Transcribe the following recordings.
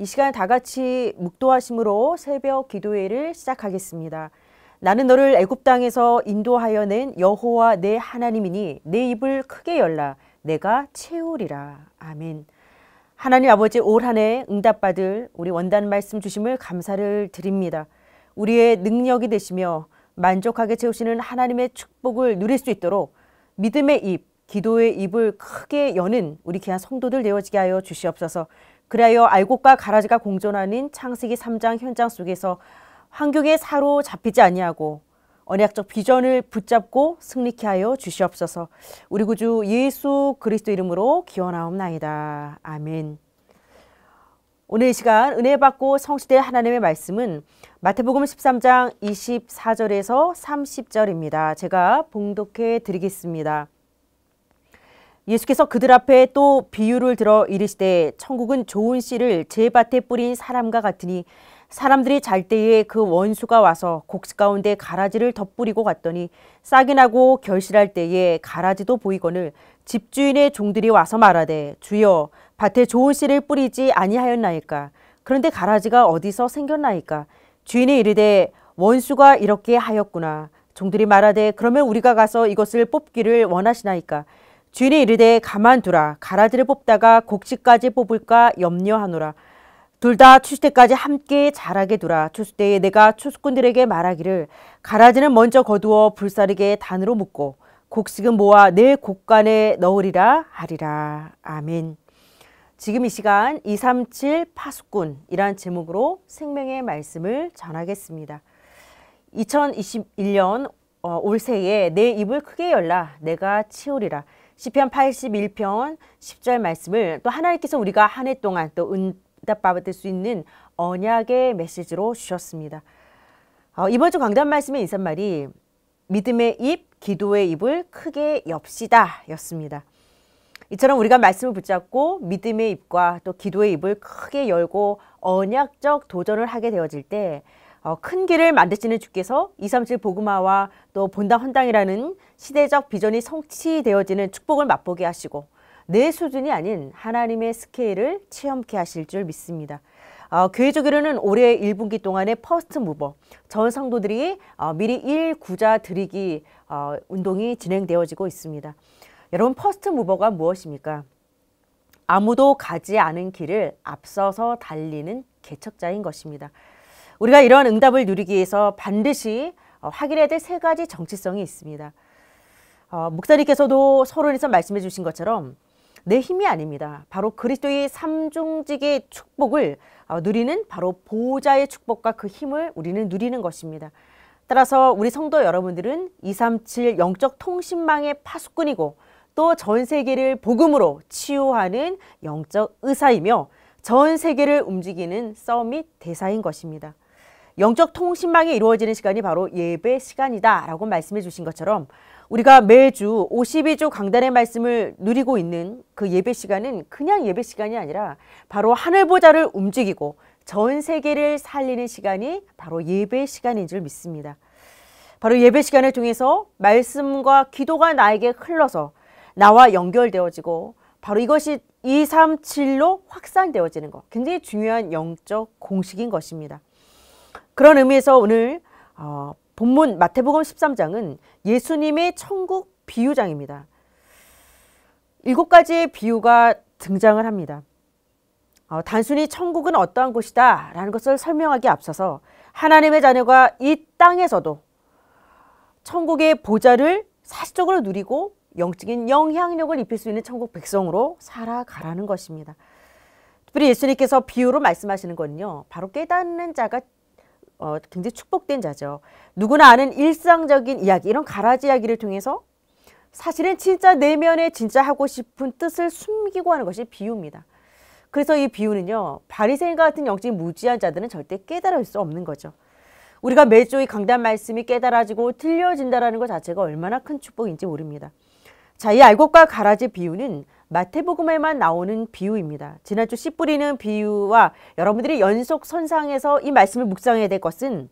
이 시간 다 같이 묵도하심으로 새벽 기도회를 시작하겠습니다. 나는 너를 애굽 땅에서 인도하여 낸 여호와 내 하나님이니 내 입을 크게 열라 내가 채우리라. 아멘. 하나님 아버지 올 한해 응답받을 우리 원단 말씀 주심을 감사를 드립니다. 우리의 능력이 되시며 만족하게 채우시는 하나님의 축복을 누릴 수 있도록 믿음의 입, 기도의 입을 크게 여는 우리 귀한 성도들 되어지게 하여 주시옵소서. 그리하여 알곡과 가라지가 공존하는 창세기 3장 현장 속에서 환경의 사로 잡히지 아니하고 언약적 비전을 붙잡고 승리케 하여 주시옵소서. 우리 구주 예수 그리스도 이름으로 기원하옵나이다. 아멘. 오늘 이 시간 은혜 받고 성취될 하나님의 말씀은 마태복음 13장 24절에서 30절입니다. 제가 봉독해 드리겠습니다. 예수께서 그들 앞에 또 비유를 들어 이르시되 천국은 좋은 씨를 제 밭에 뿌린 사람과 같으니 사람들이 잘 때에 그 원수가 와서 곡식 가운데 가라지를 덧뿌리고 갔더니 싹이 나고 결실할 때에 가라지도 보이거늘 집주인의 종들이 와서 말하되 주여 밭에 좋은 씨를 뿌리지 아니하였나이까 그런데 가라지가 어디서 생겼나이까 주인이 이르되 원수가 이렇게 하였구나 종들이 말하되 그러면 우리가 가서 이것을 뽑기를 원하시나이까 주인이 이르되 가만두라 가라지를 뽑다가 곡식까지 뽑을까 염려하노라 둘 다 추수 때까지 함께 자라게 두라 추수 때에 내가 추수꾼들에게 말하기를 가라지는 먼저 거두어 불사르게 단으로 묶고 곡식은 모아 내 곡간에 넣으리라 하리라 아멘 지금 이 시간 237 파수꾼이란 제목으로 생명의 말씀을 전하겠습니다 2021년 어, 올 새해 내 입을 크게 열라 내가 치우리라 시편 81편 10절 말씀을 또 하나님께서 우리가 한 해 동안 또 응답받을 수 있는 언약의 메시지로 주셨습니다. 어, 이번 주 강단 말씀의 인사말이 믿음의 입, 기도의 입을 크게 엽시다 였습니다. 이처럼 우리가 말씀을 붙잡고 믿음의 입과 또 기도의 입을 크게 열고 언약적 도전을 하게 되어질 때 어, 큰 길을 만드시는 주께서 237 보그마와 또본다 헌당이라는 시대적 비전이 성취되어지는 축복을 맛보게 하시고 내 수준이 아닌 하나님의 스케일을 체험케 하실 줄 믿습니다. 어, 교회 주기로는 올해 1분기 동안의 퍼스트 무버, 전 성도들이 어, 미리 1 구자 드리기 어, 운동이 진행되어지고 있습니다. 여러분 퍼스트 무버가 무엇입니까? 아무도 가지 않은 길을 앞서서 달리는 개척자인 것입니다. 우리가 이러한 응답을 누리기 위해서 반드시 어, 확인해야 될 세 가지 정체성이 있습니다. 어, 목사님께서도 서론에서 말씀해 주신 것처럼 내 힘이 아닙니다. 바로 그리스도의 삼중직의 축복을 어, 누리는 바로 보호자의 축복과 그 힘을 우리는 누리는 것입니다. 따라서 우리 성도 여러분들은 237 영적 통신망의 파수꾼이고 또 전 세계를 복음으로 치유하는 영적 의사이며 전 세계를 움직이는 서밋 대사인 것입니다. 영적 통신망이 이루어지는 시간이 바로 예배 시간이다라고 말씀해 주신 것처럼 우리가 매주 52조 강단의 말씀을 누리고 있는 그 예배 시간은 그냥 예배 시간이 아니라 바로 하늘 보좌를 움직이고 전 세계를 살리는 시간이 바로 예배 시간인 줄 믿습니다. 바로 예배 시간을 통해서 말씀과 기도가 나에게 흘러서 나와 연결되어지고 바로 이것이 2, 3, 7로 확산되어지는 것. 굉장히 중요한 영적 공식인 것입니다. 그런 의미에서 오늘 어, 본문 마태복음 13장은 예수님의 천국 비유장입니다. 일곱 가지의 비유가 등장을 합니다. 어, 단순히 천국은 어떠한 곳이다 라는 것을 설명하기 앞서서 하나님의 자녀가 이 땅에서도 천국의 보좌를 사실적으로 누리고 영적인 영향력을 입힐 수 있는 천국 백성으로 살아가라는 것입니다. 특별히 예수님께서 비유로 말씀하시는 건요. 바로 깨닫는 자가 어, 굉장히 축복된 자죠. 누구나 아는 일상적인 이야기, 이런 가라지 이야기를 통해서 사실은 진짜 내면에 진짜 하고 싶은 뜻을 숨기고 하는 것이 비유입니다. 그래서 이 비유는요, 바리새인 같은 영적인 무지한 자들은 절대 깨달을 수 없는 거죠. 우리가 매주 이 강단 말씀이 깨달아지고 틀려진다라는 것 자체가 얼마나 큰 축복인지 모릅니다. 자, 이 알곡과 가라지 비유는 마태복음에만 나오는 비유입니다. 지난주 씨 뿌리는 비유와 여러분들이 연속 선상에서 이 말씀을 묵상해야 될 것은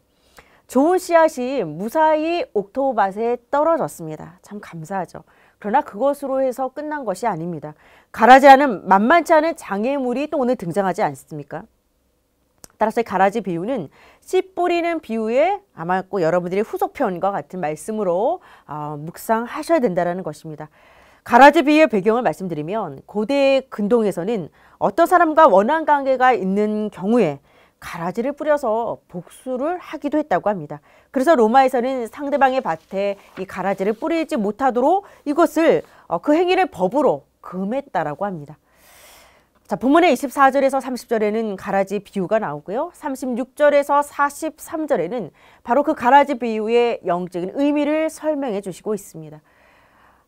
좋은 씨앗이 무사히 옥토밭에 떨어졌습니다. 참 감사하죠. 그러나 그것으로 해서 끝난 것이 아닙니다. 가라지 않은 만만치 않은 장애물이 또 오늘 등장하지 않습니까? 따라서 가라지 비유는 씨 뿌리는 비유에 아마 꼭 여러분들이 후속편과 같은 말씀으로 어, 묵상하셔야 된다는 것입니다. 가라지비유의 배경을 말씀드리면 고대 근동에서는 어떤 사람과 원한 관계가 있는 경우에 가라지를 뿌려서 복수를 하기도 했다고 합니다. 그래서 로마에서는 상대방의 밭에 이 가라지를 뿌리지 못하도록 이것을 어, 그 행위를 법으로 금했다라고 합니다. 자, 본문의 24절에서 30절에는 가라지 비유가 나오고요. 36절에서 43절에는 바로 그 가라지 비유의 영적인 의미를 설명해 주시고 있습니다.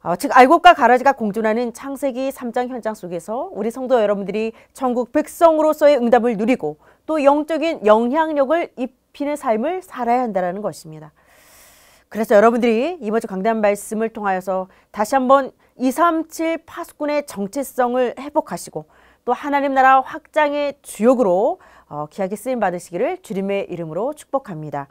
어, 즉 알곡과 가라지가 공존하는 창세기 3장 현장 속에서 우리 성도 여러분들이 천국 백성으로서의 응답을 누리고 또 영적인 영향력을 입히는 삶을 살아야 한다는 것입니다. 그래서 여러분들이 이번 주 강단 말씀을 통하여서 다시 한번 237 파수꾼의 정체성을 회복하시고 또 하나님 나라 확장의 주역으로 어, 귀하게 쓰임 받으시기를 주님의 이름으로 축복합니다.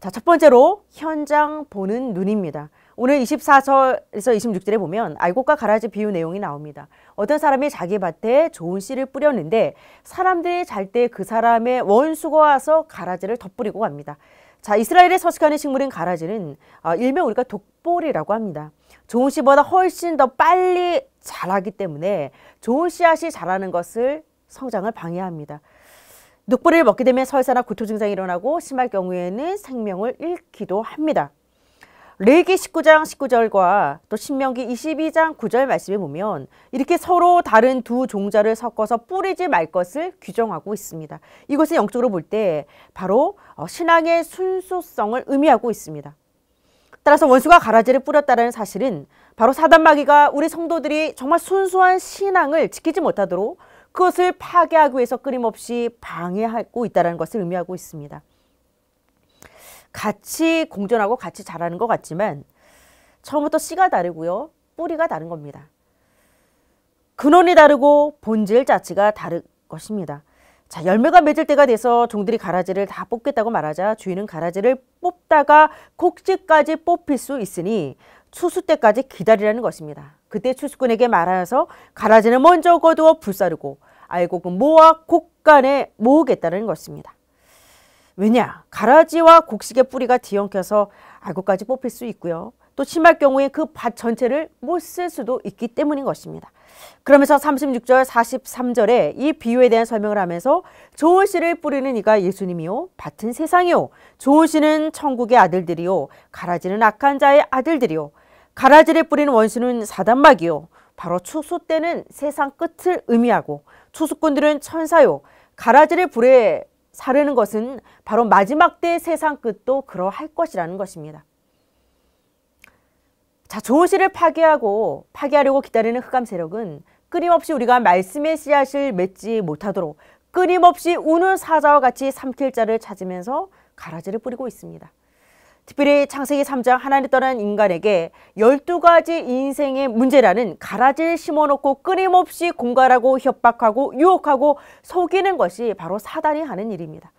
자, 첫 번째로 현장 보는 눈입니다. 오늘 24절에서 26절에 보면 알곡과 가라지 비유 내용이 나옵니다. 어떤 사람이 자기 밭에 좋은 씨를 뿌렸는데 사람들이 잘 때 그 사람의 원수가 와서 가라지를 덧뿌리고 갑니다. 자, 이스라엘에 서식하는 식물인 가라지는 어, 일명 우리가 독볼이라고 합니다. 좋은 씨보다 훨씬 더 빨리 자라기 때문에 좋은 씨앗이 자라는 것을 성장을 방해합니다. 독리를 먹게 되면 설사나 구토 증상이 일어나고 심할 경우에는 생명을 잃기도 합니다. 레기 19장 19절과 또 신명기 22장 9절 말씀에 보면 이렇게 서로 다른 두 종자를 섞어서 뿌리지 말 것을 규정하고 있습니다. 이것은 영적으로 볼 때 바로 어, 신앙의 순수성을 의미하고 있습니다. 따라서 원수가 가라지를 뿌렸다는 사실은 바로 사단마귀가 우리 성도들이 정말 순수한 신앙을 지키지 못하도록 그것을 파괴하기 위해서 끊임없이 방해하고 있다는 것을 의미하고 있습니다. 같이 공존하고 같이 자라는 것 같지만 처음부터 씨가 다르고요. 뿌리가 다른 겁니다. 근원이 다르고 본질 자체가 다른 것입니다. 자, 열매가 맺을 때가 돼서 종들이 가라지를 다 뽑겠다고 말하자 주인은 가라지를 뽑다가 곡지까지 뽑힐 수 있으니 추수 때까지 기다리라는 것입니다. 그때 추수꾼에게 말하여서 가라지는 먼저 거두어 불사르고 알곡은 모아 곡간에 모으겠다는 것입니다. 왜냐? 가라지와 곡식의 뿌리가 뒤엉켜서 알곡까지 뽑힐 수 있고요. 또 심할 경우에 그 밭 전체를 못 쓸 수도 있기 때문인 것입니다. 그러면서 36절 43절에 이 비유에 대한 설명을 하면서 좋은 씨를 뿌리는 이가 예수님이요 밭은 세상이요 좋은 씨는 천국의 아들들이요 가라지는 악한 자의 아들들이요 가라지를 뿌리는 원수는 사단막이요 바로 추수 때는 세상 끝을 의미하고 추수꾼들은 천사요 가라지를 불에 사려는 것은 바로 마지막 때 세상 끝도 그러할 것이라는 것입니다. 자, 좋은 씨를 파괴하고 파괴하려고 기다리는 흑암 세력은 끊임없이 우리가 말씀의 씨앗을 맺지 못하도록 끊임없이 우는 사자와 같이 삼킬 자를 찾으면서 가라지를 뿌리고 있습니다. 특별히 창세기 3장 하나님 떠난 인간에게 12가지 인생의 문제라는 가라지를 심어놓고 끊임없이 공갈하고 협박하고 유혹하고 속이는 것이 바로 사단이 하는 일입니다.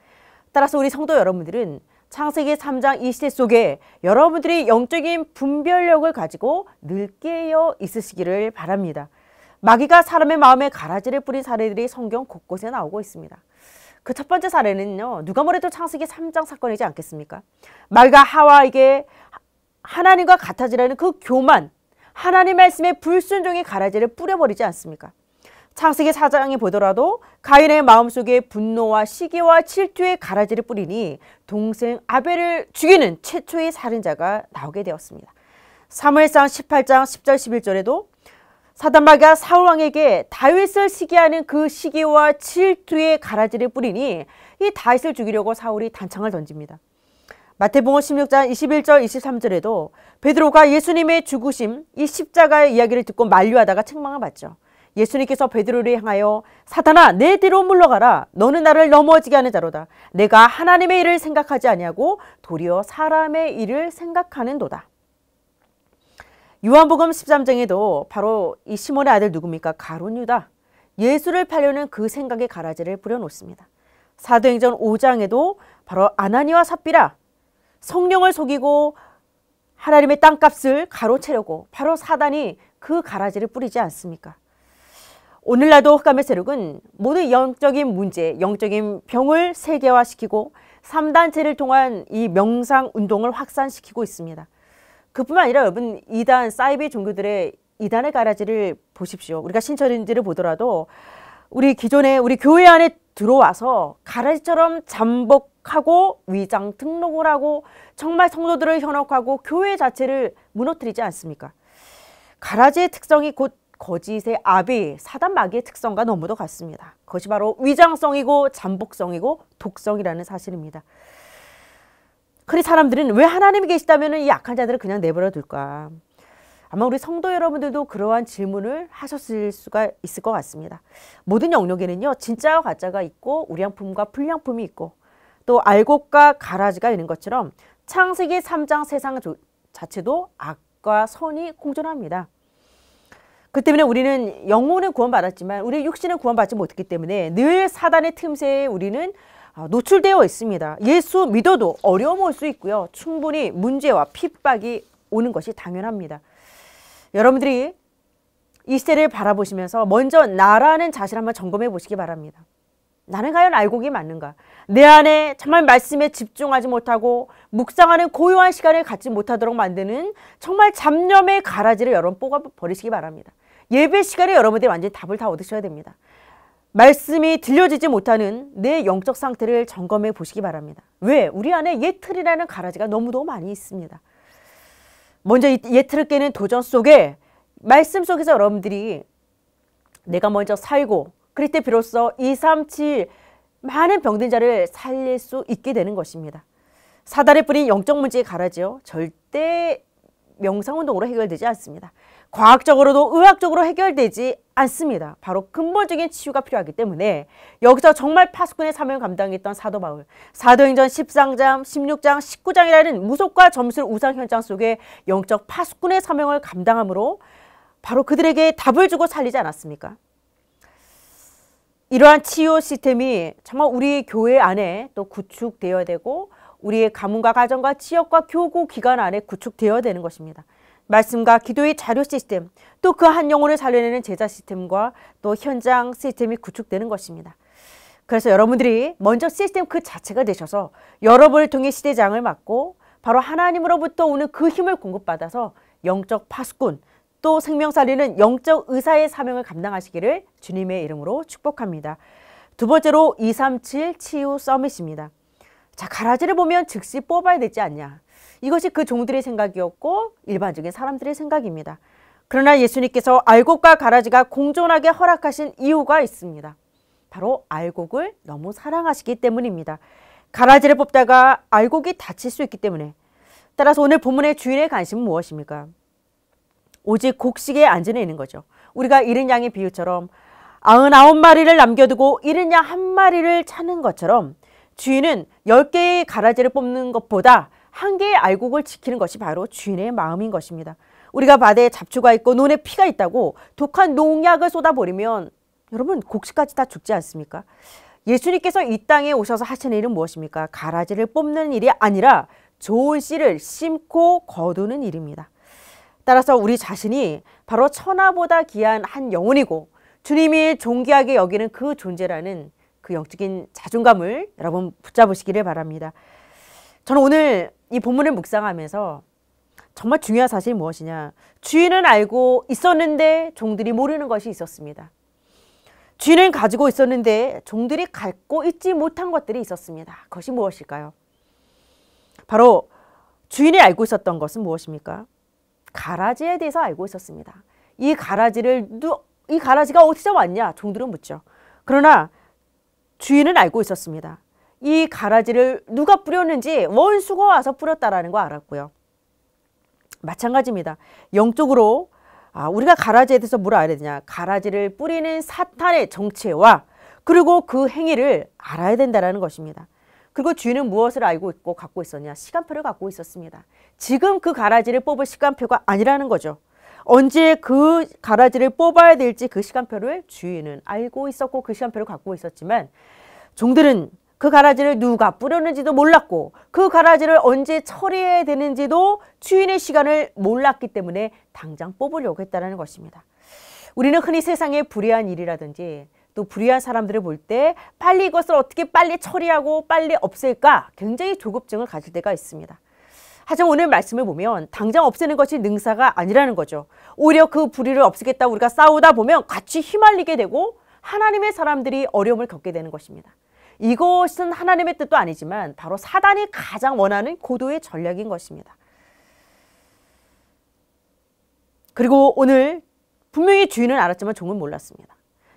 따라서 우리 성도 여러분들은 창세기 3장 이 시대 속에 여러분들이 영적인 분별력을 가지고 늘 깨어 있으시기를 바랍니다. 마귀가 사람의 마음에 가라지를 뿌린 사례들이 성경 곳곳에 나오고 있습니다. 그첫 번째 사례는요. 누가 뭐래도 창세기 3장 사건이지 않겠습니까? 말과 하와에게 하나님과 같아지라는 그 교만, 하나님 말씀에 불순종의 가라지를 뿌려버리지 않습니까? 창세기 사장이 보더라도 가인의 마음속에 분노와 시기와 질투의 가라지를 뿌리니 동생 아벨을 죽이는 최초의 살인자가 나오게 되었습니다. 사무엘상 18장 10절 11절에도 사단마가 사울왕에게 다윗을 시기하는 그 시기와 질투의 가라지를 뿌리니 이 다윗을 죽이려고 사울이 단창을 던집니다. 마태복음 16장 21절 23절에도 베드로가 예수님의 죽으심 이 십자가의 이야기를 듣고 만류하다가 책망을 받죠. 예수님께서 베드로를 향하여 사탄아 내 뒤로 물러가라 너는 나를 넘어지게 하는 자로다 내가 하나님의 일을 생각하지 아니하고 도리어 사람의 일을 생각하는도다 요한복음 13장에도 바로 이 시몬의 아들 누굽니까? 가론 유다. 예수를 팔려는 그 생각의 가라지를 부려놓습니다. 사도행전 5장에도 바로 아나니와 삽비라 성령을 속이고 하나님의 땅값을 가로채려고 바로 사단이 그 가라지를 뿌리지 않습니까? 오늘날도 흑암의 세력은 모든 영적인 문제, 영적인 병을 세계화시키고 3단체를 통한 이 명상 운동을 확산시키고 있습니다. 그뿐만 아니라 여러분 이단 사이비 종교들의 이단의 가라지를 보십시오. 우리가 신천인지를 보더라도 우리 기존에 우리 교회 안에 들어와서 가라지처럼 잠복하고 위장 등록을 하고 정말 성도들을 현혹하고 교회 자체를 무너뜨리지 않습니까? 가라지의 특성이 곧 거짓의 아비 사단 마귀의 특성과 너무도 같습니다. 그것이 바로 위장성이고 잠복성이고 독성이라는 사실입니다. 그리 사람들은 왜 하나님이 계시다면 이악한 자들을 그냥 내버려 둘까? 아마 우리 성도 여러분들도 그러한 질문을 하셨을 수가 있을 것 같습니다. 모든 영역에는요, 진짜와 가짜가 있고, 우량품과 불량품이 있고, 또 알곡과 가라지가 있는 것처럼 창세기 3장 세상 자체도 악과 선이 공존합니다. 그 때문에 우리는 영혼은 구원받았지만 우리 육신은 구원받지 못했기 때문에 늘 사단의 틈새에 우리는 아, 노출되어 있습니다. 예수 믿어도 어려움 올수 있고요. 충분히 문제와 핍박이 오는 것이 당연합니다. 여러분들이 이 시대를 바라보시면서 먼저 나라는 자신 한번 점검해 보시기 바랍니다. 나는 과연 알곡이 맞는가? 내 안에 정말 말씀에 집중하지 못하고 묵상하는 고요한 시간을 갖지 못하도록 만드는 정말 잡념의 가라지를 여러분 뽑아 버리시기 바랍니다. 예배 시간에 여러분들이 완전히 답을 다 얻으셔야 됩니다. 말씀이 들려지지 못하는 내 영적 상태를 점검해 보시기 바랍니다. 왜? 우리 안에 예틀이라는 가라지가 너무도 많이 있습니다. 먼저 예틀을 깨는 도전 속에 말씀 속에서 여러분들이 내가 먼저 살고 그럴 때 비로소 2, 3, 7 많은 병든 자를 살릴 수 있게 되는 것입니다. 사단의 뿌린 영적 문제의 가라지요. 절대 명상운동으로 해결되지 않습니다. 과학적으로도 의학적으로 해결되지 않습니다. 바로 근본적인 치유가 필요하기 때문에 여기서 정말 파수꾼의 사명을 감당했던 사도 바울 사도행전 13장, 16장, 19장이라는 무속과 점술 우상 현장 속에 영적 파수꾼의 사명을 감당함으로 바로 그들에게 답을 주고 살리지 않았습니까? 이러한 치유 시스템이 정말 우리 교회 안에 또 구축되어야 되고 우리의 가문과 가정과 지역과 교구 기관 안에 구축되어야 되는 것입니다. 말씀과 기도의 자료 시스템, 또 그 한 영혼을 살려내는 제자 시스템과 또 현장 시스템이 구축되는 것입니다. 그래서 여러분들이 먼저 시스템 그 자체가 되셔서 여러분을 통해 시대장을 맡고 바로 하나님으로부터 오는 그 힘을 공급받아서 영적 파수꾼 또 생명 살리는 영적 의사의 사명을 감당하시기를 주님의 이름으로 축복합니다. 두 번째로 237 치유 서밋입니다. 자, 가라지를 보면 즉시 뽑아야 되지 않냐. 이것이 그 종들의 생각이었고 일반적인 사람들의 생각입니다. 그러나 예수님께서 알곡과 가라지가 공존하게 허락하신 이유가 있습니다. 바로 알곡을 너무 사랑하시기 때문입니다. 가라지를 뽑다가 알곡이 다칠 수 있기 때문에 따라서 오늘 본문의 주인의 관심은 무엇입니까? 오직 곡식에 안전 있는 거죠. 우리가 잃은 양의 비유처럼 아흔 마리를 남겨두고 잃은 양한 마리를 찾는 것처럼 주인은 열개의 가라지를 뽑는 것보다 한 개의 알곡을 지키는 것이 바로 주인의 마음인 것입니다. 우리가 바에 잡초가 있고 논에 피가 있다고 독한 농약을 쏟아버리면 여러분 곡식까지 다 죽지 않습니까? 예수님께서 이 땅에 오셔서 하시 일은 무엇입니까? 가라지를 뽑는 일이 아니라 좋은 씨를 심고 거두는 일입니다. 따라서 우리 자신이 바로 천하보다 귀한 한 영혼이고 주님이 존귀하게 여기는 그 존재라는 그 영적인 자존감을 여러분 붙잡으시기를 바랍니다. 저는 오늘 이 본문을 묵상하면서 정말 중요한 사실이 무엇이냐. 주인은 알고 있었는데 종들이 모르는 것이 있었습니다. 주인은 가지고 있었는데 종들이 갖고 있지 못한 것들이 있었습니다. 그것이 무엇일까요? 바로 주인이 알고 있었던 것은 무엇입니까? 가라지에 대해서 알고 있었습니다. 이 가라지를 이 가라지가 어디서 왔냐? 종들은 묻죠. 그러나 주인은 알고 있었습니다. 이 가라지를 누가 뿌렸는지 원수가 와서 뿌렸다라는 거 알았고요. 마찬가지입니다. 영적으로 아, 우리가 가라지에 대해서 뭘 알아야 되냐? 가라지를 뿌리는 사탄의 정체와 그리고 그 행위를 알아야 된다라는 것입니다. 그리고 주인은 무엇을 알고 있고 갖고 있었냐? 시간표를 갖고 있었습니다. 지금 그 가라지를 뽑을 시간표가 아니라는 거죠. 언제 그 가라지를 뽑아야 될지 그 시간표를 주인은 알고 있었고 그 시간표를 갖고 있었지만 종들은 그 가라지를 누가 뿌렸는지도 몰랐고 그 가라지를 언제 처리해야 되는지도 주인의 시간을 몰랐기 때문에 당장 뽑으려고 했다는 것입니다. 우리는 흔히 세상에 불의한 일이라든지 또 불의한 사람들을 볼 때 빨리 이것을 어떻게 빨리 처리하고 빨리 없앨까 굉장히 조급증을 가질 때가 있습니다. 하지만 오늘 말씀을 보면 당장 없애는 것이 능사가 아니라는 거죠. 오히려 그 불의를 없애겠다 우리가 싸우다 보면 같이 휘말리게 되고 하나님의 사람들이 어려움을 겪게 되는 것입니다. 이것은 하나님의 뜻도 아니지만 바로 사단이 가장 원하는 고도의 전략인 것입니다. 그리고 오늘 분명히 주인은 알았지만 종은 몰랐습니다.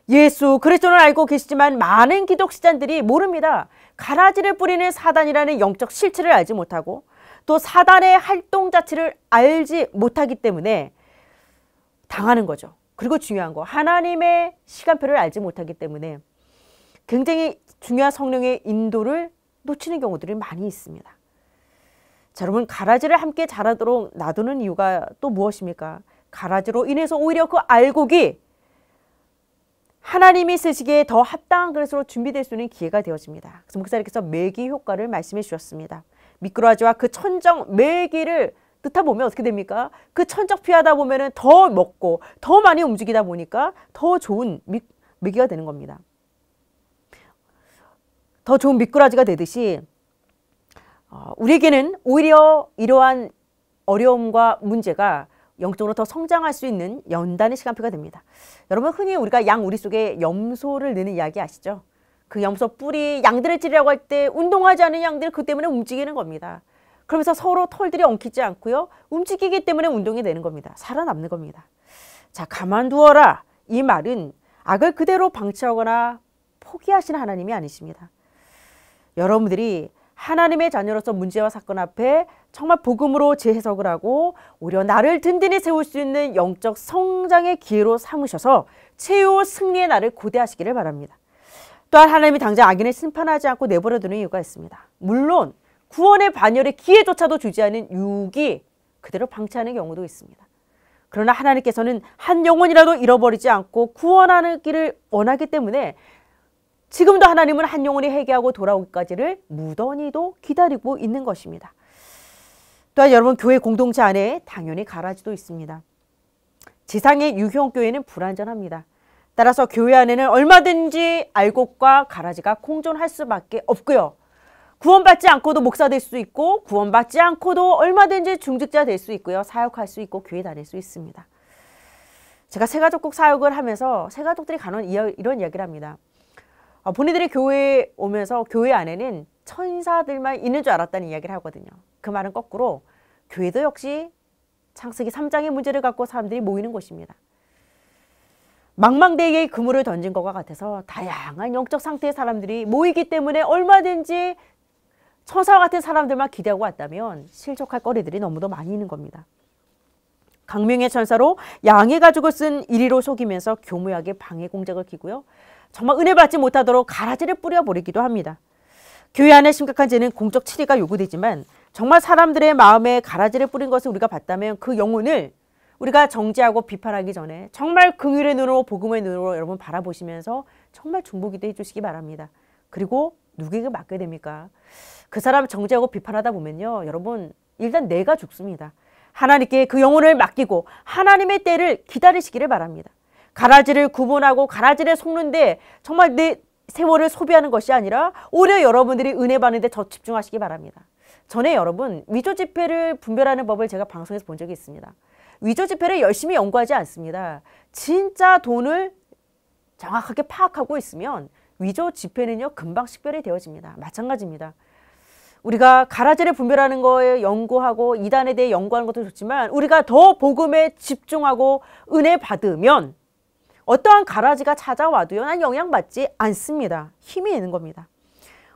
예수 그리스도는 알고 계시지만 많은 기독시자들이 모릅니다. 가라지를 뿌리는 사단이라는 영적 실체를 알지 못하고 또 사단의 활동 자체를 알지 못하기 때문에 당하는 거죠. 그리고 중요한 거 하나님의 시간표를 알지 못하기 때문에 굉장히 중요한 성령의 인도를 놓치는 경우들이 많이 있습니다. 자, 여러분 가라지를 함께 자라도록 놔두는 이유가 또 무엇입니까? 가라지로 인해서 오히려 그 알곡이 하나님이 쓰시기에 더 합당한 그릇으로 준비될 수 있는 기회가 되어집니다. 그래서 목사님께서 매기 효과를 말씀해 주셨습니다. 미꾸라지와 그 천정 매기를 듣다 보면 어떻게 됩니까? 그 천적 피하다 보면더 먹고 더 많이 움직이다 보니까 더 좋은 미, 매기가 되는 겁니다. 더 좋은 미꾸라지가 되듯이 어, 우리에게는 오히려 이러한 어려움과 문제가 영적으로 더 성장할 수 있는 연단의 시간표가 됩니다. 여러분 흔히 우리가 양 우리 속에 염소를 넣는 이야기 아시죠? 그 염소 뿔이 양들을 찌르려고 할 때 운동하지 않은 양들 그 때문에 움직이는 겁니다. 그러면서 서로 털들이 엉키지 않고요. 움직이기 때문에 운동이 되는 겁니다. 살아남는 겁니다. 자, 가만두어라. 이 말은 악을 그대로 방치하거나 포기하시는 하나님이 아니십니다. 여러분들이 하나님의 자녀로서 문제와 사건 앞에 정말 복음으로 재해석을 하고 오히려 나를 든든히 세울 수 있는 영적 성장의 기회로 삼으셔서 최후 승리의 날을 고대하시기를 바랍니다. 또한 하나님이 당장 악인을 심판하지 않고 내버려두는 이유가 있습니다. 물론 구원의 반열의 기회조차도 주지 않은 유혹이 그대로 방치하는 경우도 있습니다. 그러나 하나님께서는 한 영혼이라도 잃어버리지 않고 구원하는 길을 원하기 때문에 지금도 하나님은 한 영혼이 회개하고 돌아오기까지를 무던히도 기다리고 있는 것입니다. 또한 여러분 교회 공동체 안에 당연히 가라지도 있습니다. 지상의 유형 교회는 불완전합니다. 따라서 교회 안에는 얼마든지 알곡과 가라지가 공존할 수밖에 없고요. 구원받지 않고도 목사 될수 있고 구원받지 않고도 얼마든지 중직자 될 수 있고요. 사역할 수 있고 교회 다닐 수 있습니다. 제가 새가족국 사역을 하면서 새가족들이 간혹 이런 이야기를 합니다. 어, 본인들이 교회에 오면서 교회 안에는 천사들만 있는 줄 알았다는 이야기를 하거든요. 그 말은 거꾸로 교회도 역시 창세기 3장의 문제를 갖고 사람들이 모이는 곳입니다. 망망대해 그물을 던진 것과 같아서 다양한 영적 상태의 사람들이 모이기 때문에 얼마든지 천사 같은 사람들만 기대하고 왔다면 실족할 거리들이 너무도 많이 있는 겁니다. 강명의 천사로 양의 가죽을 쓴 이리로 속이면서 교묘하게 방해 공작을 키고요. 정말 은혜 받지 못하도록 가라지를 뿌려버리기도 합니다. 교회 안에 심각한 죄는 공적 치리가 요구되지만 정말 사람들의 마음에 가라지를 뿌린 것을 우리가 봤다면 그 영혼을 우리가 정지하고 비판하기 전에 정말 긍휼의 눈으로 복음의 눈으로 여러분 바라보시면서 정말 중보기도 해주시기 바랍니다. 그리고 누구에게 맡게 됩니까? 그 사람 정지하고 비판하다 보면요, 여러분 일단 내가 죽습니다. 하나님께 그 영혼을 맡기고 하나님의 때를 기다리시기를 바랍니다. 가라지를 구분하고 가라지를 속는데 정말 내 세월을 소비하는 것이 아니라 오히려 여러분들이 은혜 받는데 더 집중하시기 바랍니다. 전에 여러분 위조 지폐를 분별하는 법을 제가 방송에서 본 적이 있습니다. 위조 지폐를 열심히 연구하지 않습니다. 진짜 돈을 정확하게 파악하고 있으면 위조 지폐는요 금방 식별이 되어집니다. 마찬가지입니다. 우리가 가라지를 분별하는 거에 연구하고 이단에 대해 연구하는 것도 좋지만 우리가 더 복음에 집중하고 은혜 받으면 어떠한 가라지가 찾아와도요. 난 영향받지 않습니다. 힘이 있는 겁니다.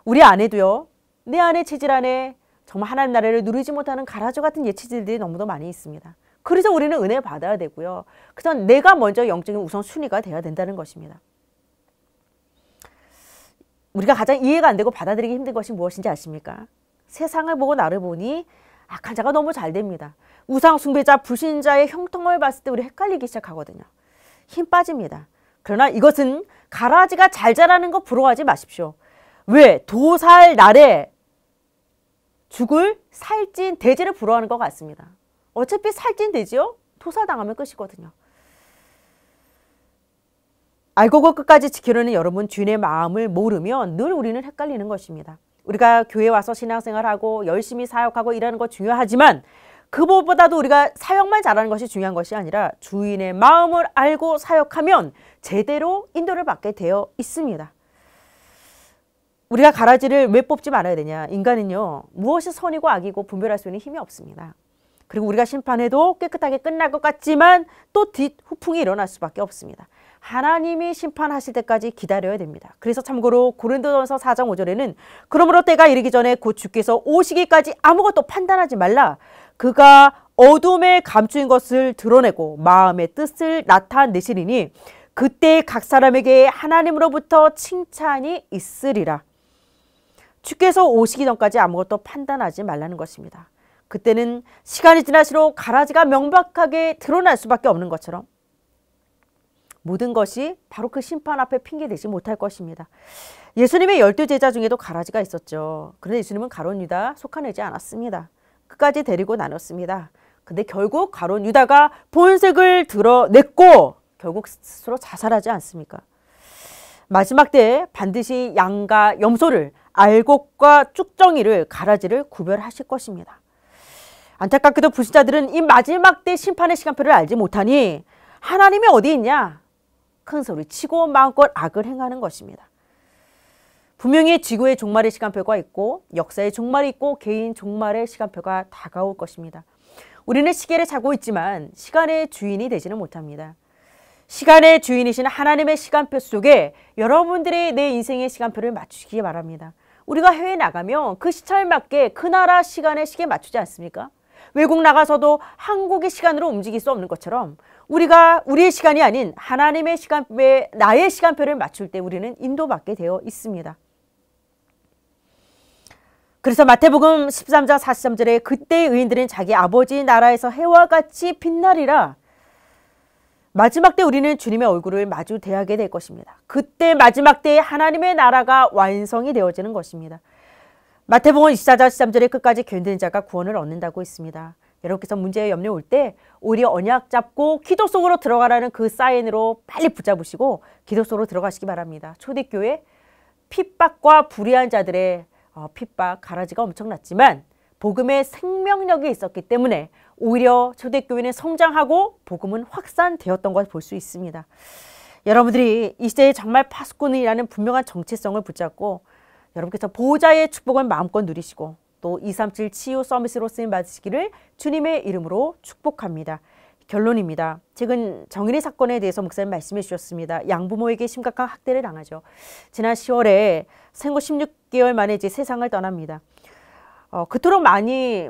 우리 안에도요. 내안에 체질 안에 정말 하나님 나라를 누리지 못하는 가라지 같은 예체질들이 너무도 많이 있습니다. 그래서 우리는 은혜 받아야 되고요. 그래서 내가 먼저 영적인 우선순위가 돼야 된다는 것입니다. 우리가 가장 이해가 안 되고 받아들이기 힘든 것이 무엇인지 아십니까? 세상을 보고 나를 보니 악한 자가 너무 잘 됩니다. 우상 숭배자, 불신자의 형통을 봤을 때 우리 헷갈리기 시작하거든요. 힘 빠집니다. 그러나 이것은 가라지가 잘 자라는 거 부러워하지 마십시오. 왜? 도살 날에 죽을 살찐 돼지를 부러워하는 것 같습니다. 어차피 살찐 돼지요? 도살당하면 끝이거든요. 알고고 그 끝까지 지키려는 여러분 주인의 마음을 모르면 늘 우리는 헷갈리는 것입니다. 우리가 교회 와서 신앙생활하고 열심히 사역하고 일하는 거 중요하지만 그것보다도 우리가 사역만 잘하는 것이 중요한 것이 아니라 주인의 마음을 알고 사역하면 제대로 인도를 받게 되어 있습니다. 우리가 가라지를 왜 뽑지 말아야 되냐? 인간은요, 무엇이 선이고 악이고 분별할 수 있는 힘이 없습니다. 그리고 우리가 심판해도 깨끗하게 끝날 것 같지만 또뒷 후풍이 일어날 수밖에 없습니다. 하나님이 심판하실 때까지 기다려야 됩니다. 그래서 참고로 고린도전서 4장 5절에는 그러므로 때가 이르기 전에 곧 주께서 오시기까지 아무것도 판단하지 말라. 그가 어둠에 감추인 것을 드러내고 마음의 뜻을 나타내시리니 그때 각 사람에게 하나님으로부터 칭찬이 있으리라. 주께서 오시기 전까지 아무것도 판단하지 말라는 것입니다. 그때는 시간이 지날수록 가라지가 명백하게 드러날 수밖에 없는 것처럼 모든 것이 바로 그 심판 앞에 핑계대지 못할 것입니다. 예수님의 열두 제자 중에도 가라지가 있었죠. 그런데 예수님은 가론유다 속아내지 않았습니다. 끝까지 데리고 나눴습니다. 근데 결국 가론 유다가 본색을 드러냈고 결국 스스로 자살하지 않습니까? 마지막 때에 반드시 양과 염소를 알곡과 쭉정이를 가라지를 구별하실 것입니다. 안타깝게도 불신자들은 이 마지막 때 심판의 시간표를 알지 못하니 하나님이 어디 있냐? 큰 소리 치고 마음껏 악을 행하는 것입니다. 분명히 지구의 종말의 시간표가 있고 역사의 종말이 있고 개인 종말의 시간표가 다가올 것입니다. 우리는 시계를 사고 있지만 시간의 주인이 되지는 못합니다. 시간의 주인이신 하나님의 시간표 속에 여러분들이 내 인생의 시간표를 맞추시기 바랍니다. 우리가 해외 나가면 그 시차에 맞게 그 나라 시간의 시계 맞추지 않습니까? 외국 나가서도 한국의 시간으로 움직일 수 없는 것처럼 우리가 우리의 시간이 아닌 하나님의 시간표에 나의 시간표를 맞출 때 우리는 인도받게 되어 있습니다. 그래서 마태복음 13장 43절에 그때 의인들은 자기 아버지 나라에서 해와 같이 빛나리라. 마지막 때 우리는 주님의 얼굴을 마주 대하게 될 것입니다. 그때 마지막 때 하나님의 나라가 완성이 되어지는 것입니다. 마태복음 24장 13절에 끝까지 견디는 자가 구원을 얻는다고 했습니다. 여러분께서 문제에 염려 올 때 우리 언약 잡고 기도 속으로 들어가라는 그 사인으로 빨리 붙잡으시고 기도 속으로 들어가시기 바랍니다. 초대교회 핍박과 불의한 자들의 어, 핍박, 가라지가 엄청났지만 복음의 생명력이 있었기 때문에 오히려 초대교회는 성장하고 복음은 확산되었던 것을 볼 수 있습니다. 여러분들이 이 시대에 정말 파수꾼이라는 분명한 정체성을 붙잡고 여러분께서 보호자의 축복을 마음껏 누리시고 또 237 치유 서밋으로 쓰임 받으시기를 주님의 이름으로 축복합니다. 결론입니다. 최근 정인의 사건에 대해서 목사님 말씀해 주셨습니다. 양부모에게 심각한 학대를 당하죠. 지난 10월에 생후 16개월 만에 이제 세상을 떠납니다. 어, 그토록 많이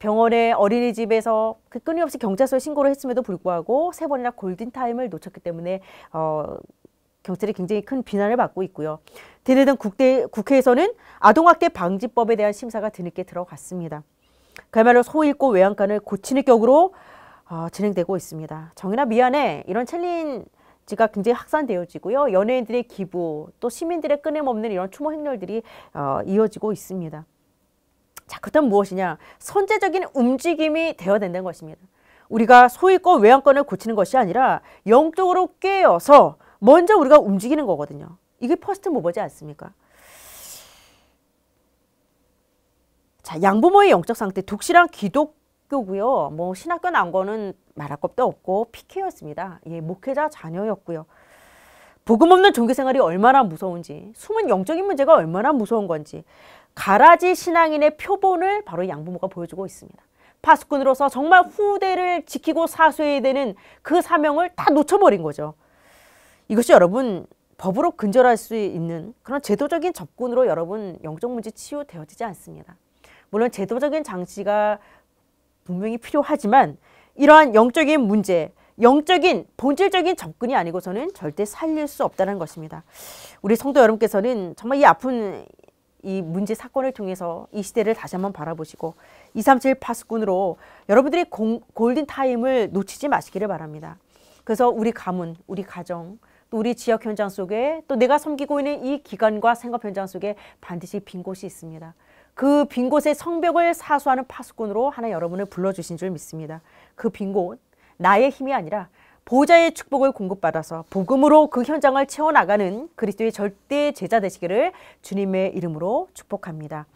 병원에 어린이집에서 그 끊임없이 경찰서에 신고를 했음에도 불구하고 세 번이나 골든타임을 놓쳤기 때문에 어, 경찰이 굉장히 큰 비난을 받고 있고요. 드내던 국대, 국회에서는 아동학대 방지법에 대한 심사가 드늦게 들어갔습니다. 그야말로 소잃고 외양간을 고치는 격으로 어, 진행되고 있습니다. 정의나 미안해 이런 챌린지가 굉장히 확산되어지고요. 연예인들의 기부 또 시민들의 끊임없는 이런 추모 행렬들이 어, 이어지고 있습니다. 자그다면 무엇이냐 선제적인 움직임이 되어야 된다는 것입니다. 우리가 소유권 외양권을 고치는 것이 아니라 영적으로 깨어서 먼저 우리가 움직이는 거거든요. 이게 퍼스트 모버지 않습니까? 자, 양부모의 영적 상태, 독실한 기독 학교고요. 뭐 신학교 나온 거는 말할 것도 없고 PK였습니다. 예, 목회자 자녀였고요. 복음 없는 종교 생활이 얼마나 무서운지, 숨은 영적인 문제가 얼마나 무서운 건지, 가라지 신앙인의 표본을 바로 양부모가 보여주고 있습니다. 파수꾼으로서 정말 후대를 지키고 사수해야 되는 그 사명을 다 놓쳐버린 거죠. 이것이 여러분 법으로 근절할 수 있는 그런 제도적인 접근으로 여러분 영적 문제 치유되어지지 않습니다. 물론 제도적인 장치가 분명히 필요하지만 이러한 영적인 문제, 영적인 본질적인 접근이 아니고서는 절대 살릴 수 없다는 것입니다. 우리 성도 여러분께서는 정말 이 아픈 이 문제 사건을 통해서 이 시대를 다시 한번 바라보시고 237 파수꾼으로 여러분들의 공, 골든 타임을 놓치지 마시기를 바랍니다. 그래서 우리 가문, 우리 가정, 또 우리 지역 현장 속에 또 내가 섬기고 있는 이 기관과 생업 현장 속에 반드시 빈 곳이 있습니다. 그빈 곳의 성벽을 사수하는 파수꾼으로 하나 여러분을 불러주신 줄 믿습니다. 그 빈 곳, 나의 힘이 아니라 보좌의 축복을 공급받아서 복음으로 그 현장을 채워나가는 그리스도의 절대 제자 되시기를 주님의 이름으로 축복합니다.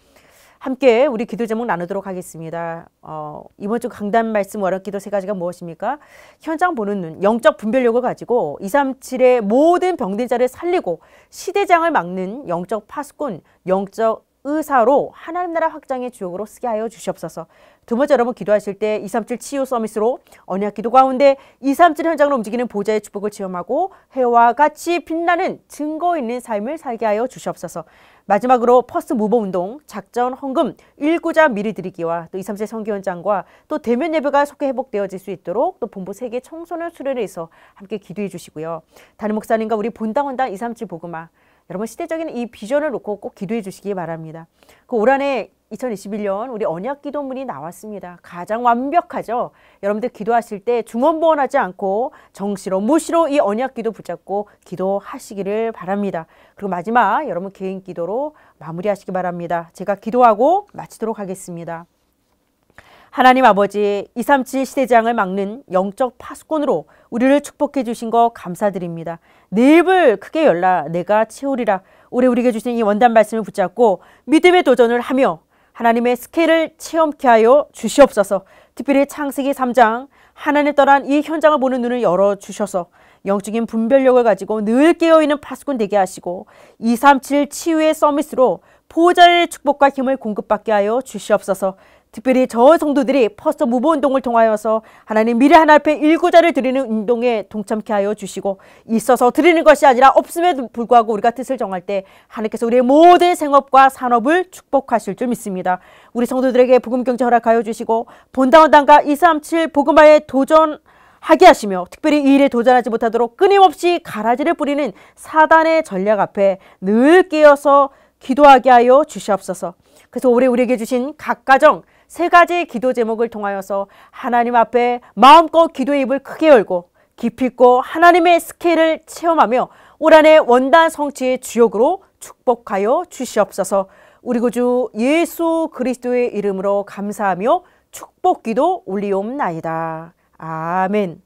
함께 우리 기도 제목 나누도록 하겠습니다. 어, 이번 주 강단 말씀 월요 기도 세 가지가 무엇입니까? 현장 보는 눈, 영적 분별력을 가지고 237의 모든 병든 자를 살리고 시대장을 막는 영적 파수꾼, 영적 의사로 하나님 나라 확장의 주역으로 쓰게 하여 주시옵소서. 두 번째 여러분 기도하실 때 237 치유 서밋으로 언약 기도 가운데 237 현장으로 움직이는 보좌의 축복을 체험하고 해와 같이 빛나는 증거 있는 삶을 살게 하여 주시옵소서. 마지막으로 퍼스트 무버 운동, 작전 헌금, 일구자 미리 드리기와 또 237 성교 현장과 또 대면 예배가 속해 회복되어질 수 있도록 또 본부 세계 청소년 수련회에서 함께 기도해 주시고요. 다른 목사님과 우리 본당원당 237 보그마 여러분 시대적인 이 비전을 놓고 꼭 기도해 주시기 바랍니다. 그 올 한해 2021년 우리 언약 기도문이 나왔습니다. 가장 완벽하죠. 여러분들 기도하실 때 중언부언하지 않고 정시로 무시로 이 언약 기도 붙잡고 기도하시기를 바랍니다. 그리고 마지막 여러분 개인 기도로 마무리하시기 바랍니다. 제가 기도하고 마치도록 하겠습니다. 하나님 아버지 237 시대장을 막는 영적 파수꾼으로 우리를 축복해 주신 거 감사드립니다. 내 입을 크게 열라 내가 채우리라 올해 우리에게 주신 이 원단 말씀을 붙잡고 믿음의 도전을 하며 하나님의 스케일을 체험케 하여 주시옵소서. 특별히 창세기 3장 하나님 떠난 이 현장을 보는 눈을 열어 주셔서 영적인 분별력을 가지고 늘 깨어있는 파수꾼 되게 하시고 237 치유의 서밋으로 보호자의 축복과 힘을 공급받게 하여 주시옵소서. 특별히 저 성도들이 퍼스터 무보 운동을 통하여서 하나님 미래 하나 앞에 일구자를 드리는 운동에 동참케 하여 주시고 있어서 드리는 것이 아니라 없음에도 불구하고 우리가 뜻을 정할 때 하나님께서 우리의 모든 생업과 산업을 축복하실 줄 믿습니다. 우리 성도들에게 복음 경제 허락하여 주시고 본당원당과 237 복음화에 도전 하게 하시며 특별히 이 일에 도전하지 못하도록 끊임없이 가라지를 뿌리는 사단의 전략 앞에 늘 깨어서 기도하게 하여 주시옵소서. 그래서 올해 우리에게 주신 각 가정 세 가지 기도 제목을 통하여서 하나님 앞에 마음껏 기도의 입을 크게 열고 깊이 있고 하나님의 스케일을 체험하며 올 한해 원단 성취의 주역으로 축복하여 주시옵소서. 우리 구주 예수 그리스도의 이름으로 감사하며 축복기도 올리옵나이다. 아멘.